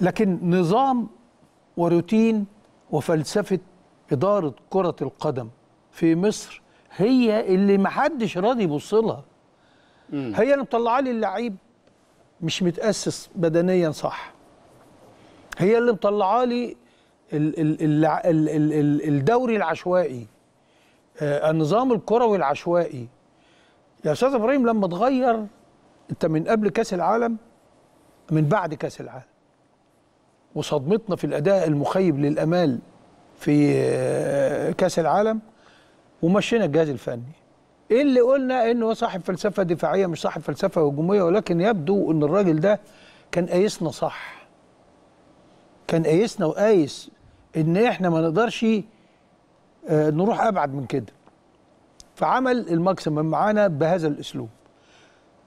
لكن نظام وروتين وفلسفة إدارة كرة القدم في مصر هي اللي محدش راضي يبص لها هي اللي مطلعه لي اللعيب مش متأسس بدنيا صح هي اللي مطلعه لي الدوري العشوائي النظام آه، الكروي العشوائي يا استاذ ابراهيم لما تغير انت من قبل كاس العالم من بعد كاس العالم وصدمتنا في الاداء المخيب للامال في كاس العالم ومشينا الجهاز الفني ايه اللي قلنا انه صاحب فلسفه دفاعيه مش صاحب فلسفه هجوميه ولكن يبدو ان الراجل ده كان قايسنا صح كان قايسنا وقايس ان احنا ما نقدرش آه، نروح ابعد من كده فعمل الماكسيمم معانا بهذا الاسلوب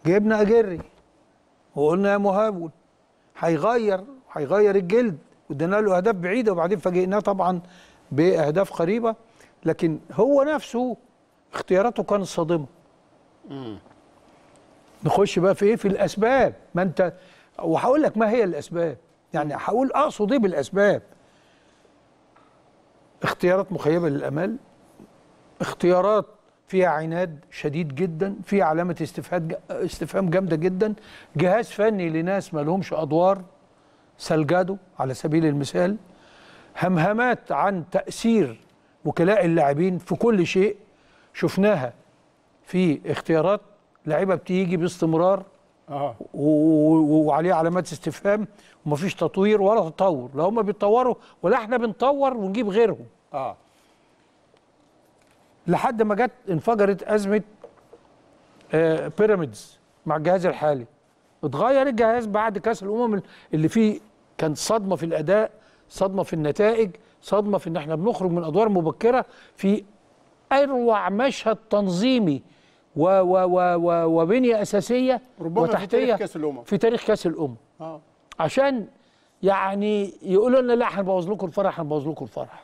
جبنا اجري وقلنا يا مهاون هيغير هيغير الجلد وادينا له اهداف بعيده وبعدين فاجئناه طبعا باهداف قريبه لكن هو نفسه اختياراته كانت صادمه نخش بقى في ايه في الاسباب ما انت وهقول لك ما هي الاسباب يعني هقول اقصد آه، ايه بالاسباب اختيارات مخيبه للامال اختيارات فيها عناد شديد جدا فيها علامه استفهام جامده جدا جهاز فني لناس ما لهمش ادوار سالجادو على سبيل المثال همهمات عن تأثير وكلاء اللاعبين في كل شيء شفناها في اختيارات لعيبه بتيجي باستمرار آه. وعليه علامات استفهام ومفيش تطوير ولا تطور لا هم بيتطوروا ولا احنا بنطور ونجيب غيرهم اه لحد ما جت انفجرت ازمه آه بيراميدز مع الجهاز الحالي اتغير الجهاز بعد كاس الامم اللي فيه كانت صدمه في الاداء صدمه في النتائج صدمه في ان احنا بنخرج من ادوار مبكره في اروع مشهد تنظيمي و و و و وبنيه اساسيه ربما وتحتيه في تاريخ كاس الامم في تاريخ كاس الامم آه. عشان يعني يقولوا لنا لا هنبوظ لكم الفرح هنبوظ لكم الفرح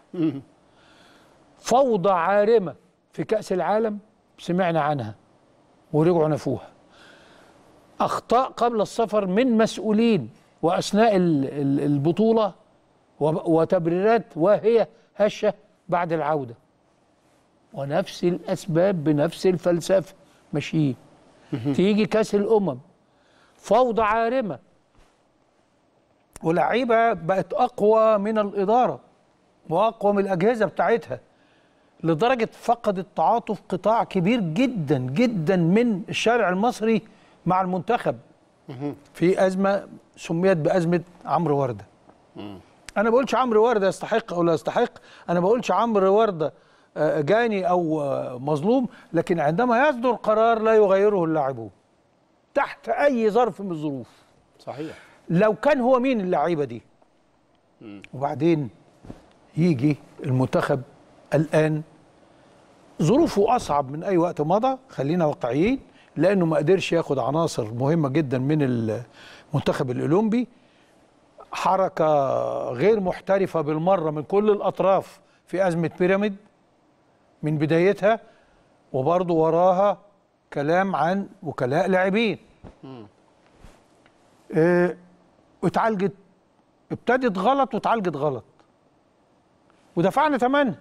فوضى عارمه في كاس العالم سمعنا عنها ورجعوا نفوها اخطاء قبل السفر من مسؤولين وأثناء البطولة وتبريرات واهية هشة بعد العودة ونفس الأسباب بنفس الفلسفة ماشيين تيجي كاس الأمم فوضى عارمة ولعيبة بقت أقوى من الإدارة وأقوى من الأجهزة بتاعتها لدرجة فقد التعاطف قطاع كبير جدا جدا من الشارع المصري مع المنتخب في ازمه سميت بازمه عمرو ورده انا بقولش عمرو ورده يستحق او لا يستحق انا بقولش عمرو ورده آه، جاني او آه، مظلوم لكن عندما يصدر قرار لا يغيره اللاعبون تحت اي ظرف من الظروف صحيح لو كان هو مين اللعيبه دي وبعدين يجي المنتخب الان ظروفه اصعب من اي وقت مضى خلينا واقعيين لانه ما قدرش ياخد عناصر مهمه جدا من المنتخب الاولمبي حركه غير محترفه بالمره من كل الاطراف في ازمه بيراميد من بدايتها وبرضه وراها كلام عن وكلاء لاعبين اه اتعالجت ابتدت غلط واتعالجت غلط ودفعنا ثمنها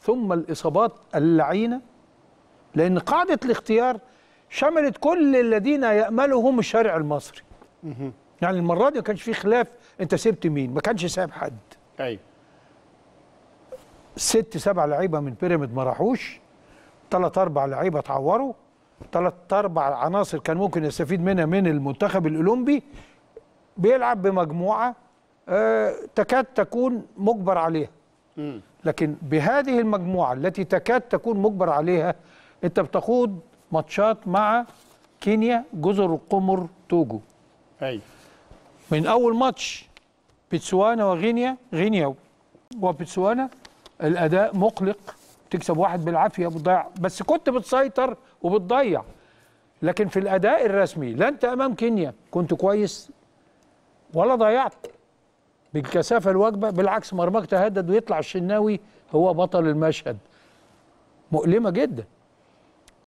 ثم الاصابات اللعينه لان قاعده الاختيار شملت كل الذين يأملهم الشارع المصري يعني المرة دي ما كانش في خلاف انت سبت مين ما كانش ساب حد ايوه ست سبع لعيبه من بيراميد ما راحوش ثلاث اربع لعيبه اتعوروا ثلاث اربع عناصر كان ممكن يستفيد منها من المنتخب الاولمبي بيلعب بمجموعه آه تكاد تكون مجبر عليها لكن بهذه المجموعه التي تكاد تكون مجبر عليها انت بتخوض ماتشات مع كينيا جزر القمر توجو ايوه من اول ماتش بتسوانا وغينيا غينيا وبتسوانا الاداء مقلق تكسب واحد بالعافيه بتضيع بس كنت بتسيطر وبتضيع لكن في الاداء الرسمي لا انت امام كينيا كنت كويس ولا ضيعت بالكثافه الواجبه بالعكس مرماك تهدد ويطلع الشناوي هو بطل المشهد مؤلمه جدا